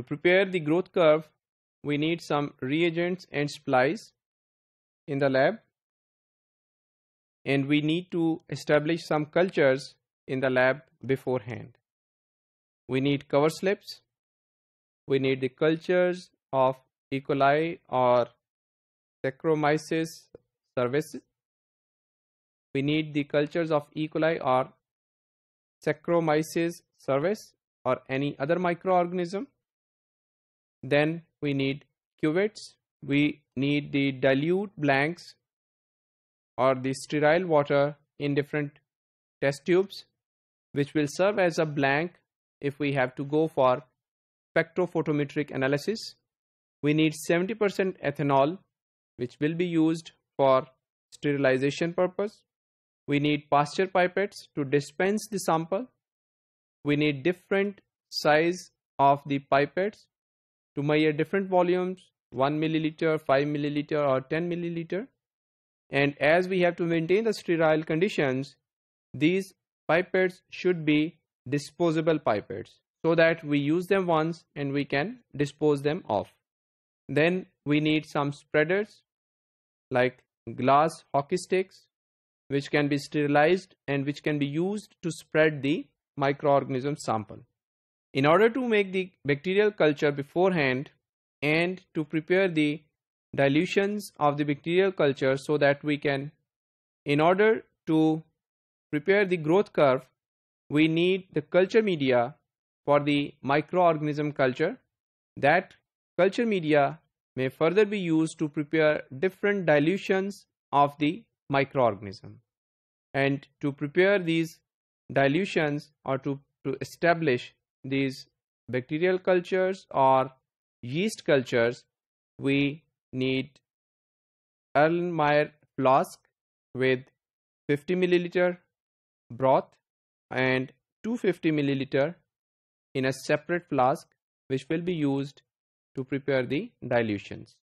To prepare the growth curve, we need some reagents and supplies in the lab and we need to establish some cultures in the lab beforehand. We need cover slips, we need the cultures of E. coli or Saccharomyces cerevisiae. We need the cultures of E. coli or Saccharomyces cerevisiae or any other microorganism then we need cuvets we need the dilute blanks or the sterile water in different test tubes which will serve as a blank if we have to go for spectrophotometric analysis we need 70% ethanol which will be used for sterilization purpose we need pasture pipettes to dispense the sample we need different size of the pipettes to measure different volumes 1 milliliter 5 milliliter or 10 milliliter and as we have to maintain the sterile conditions these pipettes should be disposable pipettes so that we use them once and we can dispose them off then we need some spreaders like glass hockey sticks which can be sterilized and which can be used to spread the microorganism sample in order to make the bacterial culture beforehand and to prepare the dilutions of the bacterial culture so that we can, in order to prepare the growth curve, we need the culture media for the microorganism culture. That culture media may further be used to prepare different dilutions of the microorganism. And to prepare these dilutions or to, to establish these bacterial cultures or yeast cultures, we need Erlenmeyer flask with 50 milliliter broth and 250 milliliter in a separate flask which will be used to prepare the dilutions.